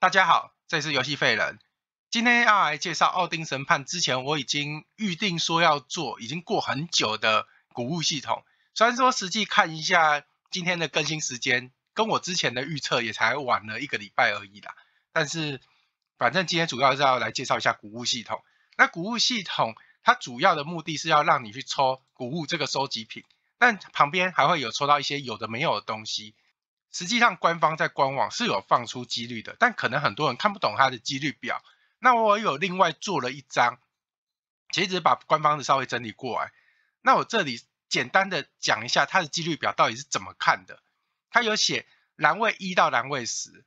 大家好，这是游戏废人今天要来介绍奥丁神判。之前我已经预定说要做，已经过很久的谷物系统。虽然说实际看一下今天的更新时间，跟我之前的预测也才晚了一个礼拜而已啦。但是反正今天主要是要来介绍一下谷物系统。那谷物系统它主要的目的是要让你去抽谷物这个收集品，但旁边还会有抽到一些有的没有的东西。实际上，官方在官网是有放出几率的，但可能很多人看不懂它的几率表。那我有另外做了一张，其实把官方的稍微整理过来。那我这里简单的讲一下它的几率表到底是怎么看的。它有写蓝位一到蓝位十，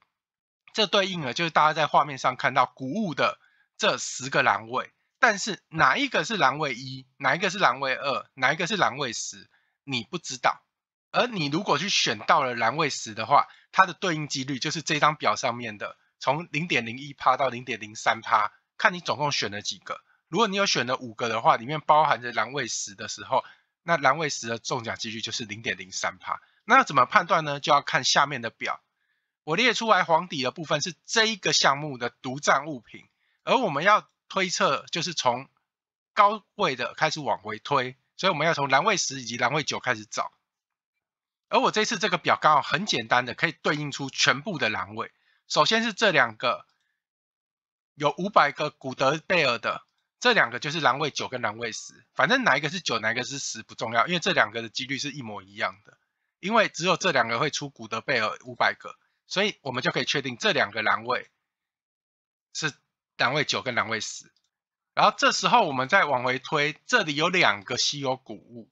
这对应了就是大家在画面上看到谷物的这十个蓝位。但是哪一个是蓝位一，哪一个是蓝位二，哪一个是蓝位十，你不知道。而你如果去选到了蓝位十的话，它的对应几率就是这张表上面的，从零点零一趴到零点零三趴，看你总共选了几个。如果你有选了五个的话，里面包含着蓝位十的时候，那蓝位十的中奖几率就是零点零三趴。那怎么判断呢？就要看下面的表，我列出来黄底的部分是这一个项目的独占物品，而我们要推测就是从高位的开始往回推，所以我们要从蓝位十以及蓝位九开始找。而我这次这个表刚好很简单的可以对应出全部的栏位。首先是这两个有五百个古德贝尔的这两个就是栏位九跟栏位十，反正哪一个是九哪一个是十不重要，因为这两个的几率是一模一样的，因为只有这两个会出古德贝尔五百个，所以我们就可以确定这两个栏位是狼位九跟栏位十。然后这时候我们再往回推，这里有两个稀有谷物，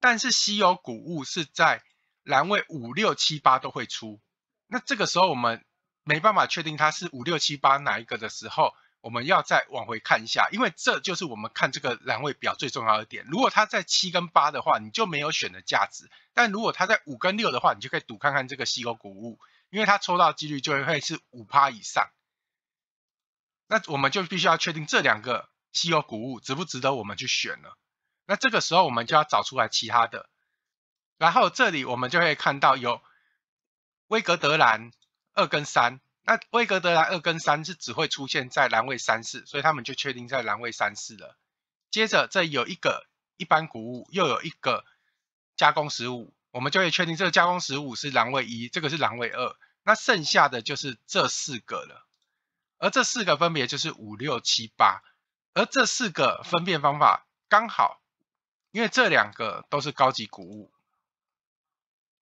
但是稀有谷物是在栏位五六七八都会出，那这个时候我们没办法确定它是五六七八哪一个的时候，我们要再往回看一下，因为这就是我们看这个栏位表最重要的点。如果它在七跟八的话，你就没有选的价值；但如果它在五跟六的话，你就可以赌看看这个稀有谷物，因为它抽到几率就会是五趴以上。那我们就必须要确定这两个稀有谷物值不值得我们去选了。那这个时候我们就要找出来其他的。然后这里我们就会看到有威格德兰二跟三，那威格德兰二跟三是只会出现在栏位三四，所以他们就确定在栏位三四了。接着这有一个一般谷物，又有一个加工食物，我们就会确定这个加工食物是栏位一，这个是栏位二，那剩下的就是这四个了。而这四个分别就是五六七八，而这四个分辨方法刚好，因为这两个都是高级谷物。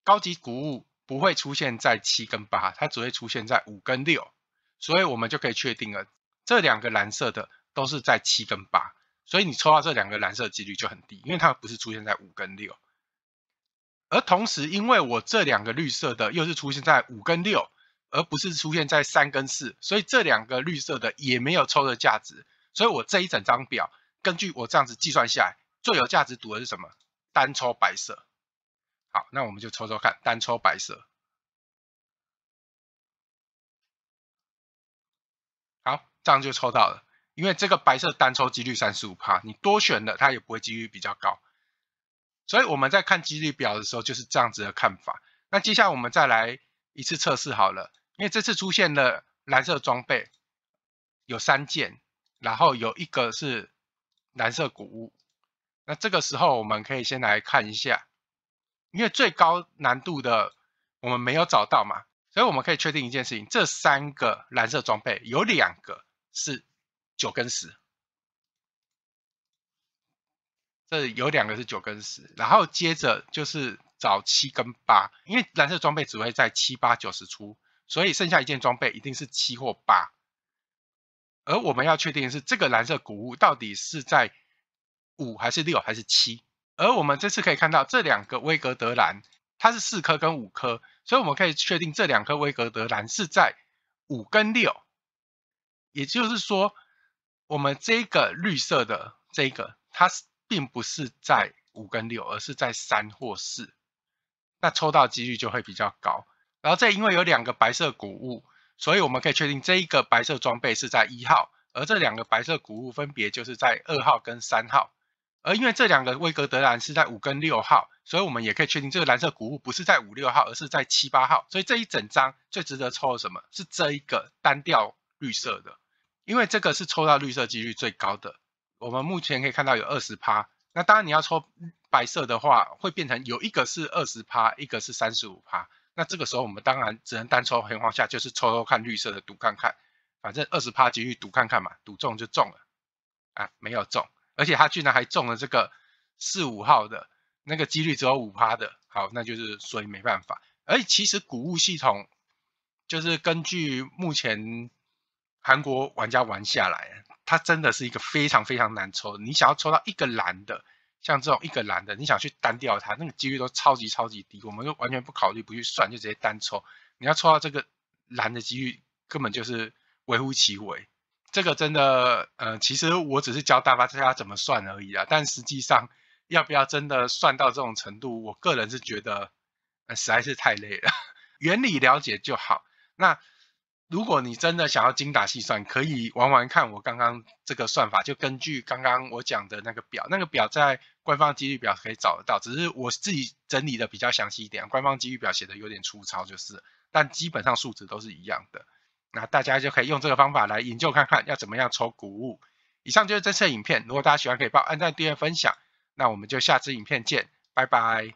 高级谷物不会出现在七跟八，它只会出现在五跟六，所以我们就可以确定了，这两个蓝色的都是在七跟八，所以你抽到这两个蓝色的几率就很低，因为它不是出现在五跟六。而同时，因为我这两个绿色的又是出现在五跟六，而不是出现在三跟四，所以这两个绿色的也没有抽的价值。所以我这一整张表，根据我这样子计算下来，最有价值赌的是什么？单抽白色。好，那我们就抽抽看，单抽白色。好，这样就抽到了，因为这个白色单抽几率三十五帕，你多选的它也不会几率比较高。所以我们在看几率表的时候就是这样子的看法。那接下来我们再来一次测试好了，因为这次出现了蓝色装备有三件，然后有一个是蓝色古物。那这个时候我们可以先来看一下。因为最高难度的我们没有找到嘛，所以我们可以确定一件事情：这三个蓝色装备有两个是九跟十，这有两个是九跟十，然后接着就是找七跟八，因为蓝色装备只会在七八九十出，所以剩下一件装备一定是七或八。而我们要确定的是，这个蓝色古物到底是在五还是六还是七？而我们这次可以看到这两个威格德兰，它是四颗跟五颗，所以我们可以确定这两颗威格德兰是在五跟六，也就是说，我们这个绿色的这个，它并不是在五跟六，而是在三或四，那抽到几率就会比较高。然后再因为有两个白色谷物，所以我们可以确定这一个白色装备是在一号，而这两个白色谷物分别就是在二号跟三号。而因为这两个威格德兰是在五跟六号，所以我们也可以确定这个蓝色谷物不是在五六号，而是在七八号。所以这一整张最值得抽的什么？是这一个单调绿色的，因为这个是抽到绿色几率最高的。我们目前可以看到有二十趴。那当然你要抽白色的话，会变成有一个是二十趴，一个是三十五趴。那这个时候我们当然只能单抽情况下，就是抽抽看绿色的，赌看看，反正二十趴几率赌看看嘛，赌中就中了，啊，没有中。而且他居然还中了这个四五号的那个几率只有五趴的，好，那就是所以没办法。而其实谷物系统就是根据目前韩国玩家玩下来，它真的是一个非常非常难抽。你想要抽到一个蓝的，像这种一个蓝的，你想去单掉它，那个几率都超级超级低。我们就完全不考虑不去算，就直接单抽。你要抽到这个蓝的几率，根本就是微乎其微。这个真的，呃，其实我只是教大家怎么算而已啊。但实际上，要不要真的算到这种程度，我个人是觉得，实在是太累了。原理了解就好。那如果你真的想要精打细算，可以玩玩看。我刚刚这个算法就根据刚刚我讲的那个表，那个表在官方几率表可以找得到。只是我自己整理的比较详细一点，官方几率表写的有点粗糙，就是，但基本上数值都是一样的。那大家就可以用这个方法来研究看看要怎么样抽谷物。以上就是这次影片，如果大家喜欢，可以帮按赞、订阅、分享。那我们就下次影片见，拜拜。